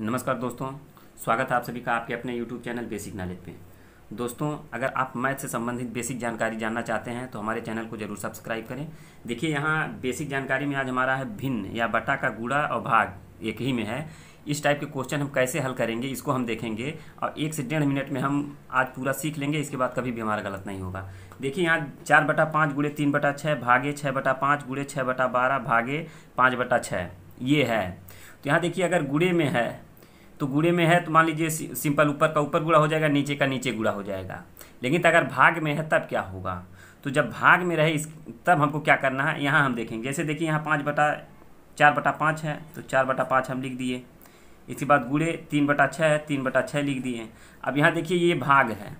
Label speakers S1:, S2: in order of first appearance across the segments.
S1: नमस्कार दोस्तों स्वागत है आप सभी का आपके अपने यूट्यूब चैनल बेसिक नॉलेज पे दोस्तों अगर आप मैथ से संबंधित बेसिक जानकारी जानना चाहते हैं तो हमारे चैनल को जरूर सब्सक्राइब करें देखिए यहाँ बेसिक जानकारी में आज हमारा है भिन्न या बटा का गुड़ा और भाग एक ही में है इस टाइप के क्वेश्चन हम कैसे हल करेंगे इसको हम देखेंगे और एक से डेढ़ मिनट में हम आज पूरा सीख लेंगे इसके बाद कभी भी हमारा गलत नहीं होगा देखिए यहाँ चार बटा पाँच गुड़े तीन बटा छः भागे छः बटा पाँच गुड़े छः बटा बारह भागे पाँच बटा छः ये है तो यहाँ देखिए अगर गुड़े में है तो गुड़े में है तो मान लीजिए सिंपल ऊपर का ऊपर गुड़ा हो जाएगा नीचे का नीचे गुड़ा हो जाएगा लेकिन तो अगर भाग में है तब क्या होगा तो जब भाग में रहे इस तब हमको क्या करना है यहाँ हम देखेंगे जैसे देखिए यहाँ पाँच बटा चार बटा पाँच है तो चार बटा पाँच हम लिख दिए इसके बाद गुड़े तीन बटा छः है तीन बटा छः लिख दिए अब यहाँ देखिए ये भाग है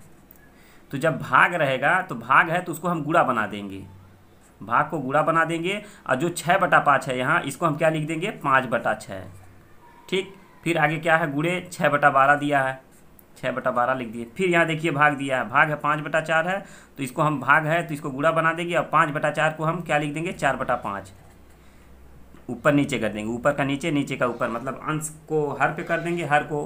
S1: तो जब भाग रहेगा तो भाग है तो उसको हम गुड़ा बना देंगे भाग को गुड़ा बना देंगे और जो छः बटा पाँच है यहाँ इसको हम क्या लिख देंगे पाँच बटा छः ठीक फिर आगे क्या है गुड़े छः बटा बारह दिया है छः बटा बारह लिख दिए फिर यहाँ देखिए भाग दिया है भाग है पाँच बटा चार है तो इसको हम भाग है तो इसको गुड़ा बना देंगे और पाँच बटा चार को हम क्या लिख देंगे चार बटा पाँच ऊपर नीचे कर देंगे ऊपर का नीचे नीचे का ऊपर मतलब अंश को हर पे कर देंगे हर को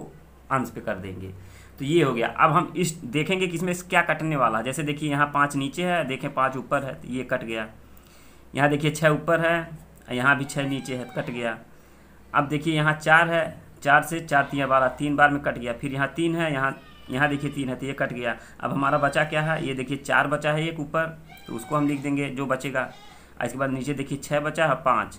S1: अंश पे कर देंगे तो ये हो गया अब हम इस देखेंगे कि इसमें क्या कटने वाला है जैसे देखिए यहाँ पाँच नीचे है देखें पाँच ऊपर है तो ये कट गया यहाँ देखिए छः ऊपर है यहाँ भी छः नीचे है तो कट गया अब देखिए यहाँ चार है चार से चार तीन बारह तीन बार में कट गया फिर यहाँ तीन है यहाँ यहाँ देखिए तीन है तो ये कट गया अब हमारा बचा क्या है ये देखिए चार बचा है एक ऊपर तो उसको हम लिख देंगे जो बचेगा इसके बाद नीचे देखिए छः बचा है पाँच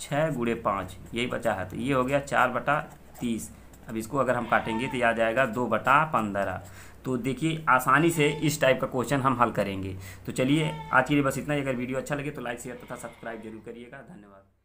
S1: छः गुड़े पाँच यही बचा है तो ये हो गया चार बटा तीस अब इसको अगर हम काटेंगे तो याद आएगा दो बटा पंद्रह तो देखिए आसानी से इस टाइप का क्वेश्चन हम हल करेंगे तो चलिए आज के लिए बस इतना ही अगर वीडियो अच्छा लगे तो लाइक शेयर तथा सब्सक्राइब जरूर करिएगा धन्यवाद